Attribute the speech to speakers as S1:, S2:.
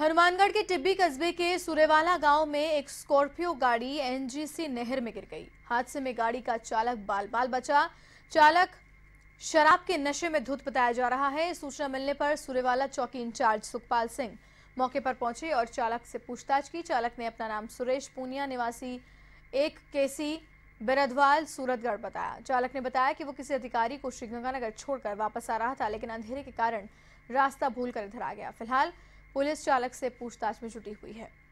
S1: हनुमानगढ़ के टिब्बी कस्बे के सुरेवाला गांव में एक स्कॉर्पियो गाड़ी एनजीसी नहर में गिर गई हादसे में गाड़ी का चालक बाल बाल बचा चालक शराब के नशे में धुत बताया जा रहा है सूचना मिलने पर सुरेवाला चौकी इंचार्ज सुखपाल सिंह मौके पर पहुंचे और चालक से पूछताछ की चालक ने अपना नाम सुरेश पूनिया निवासी एक केसी बिरधवाल सूरतगढ़ बताया चालक ने बताया कि वो किसी अधिकारी को श्रीगंगानगर छोड़कर वापस आ रहा था लेकिन अंधेरे के कारण रास्ता भूलकर इधर आ गया फिलहाल पुलिस चालक से पूछताछ में जुटी हुई है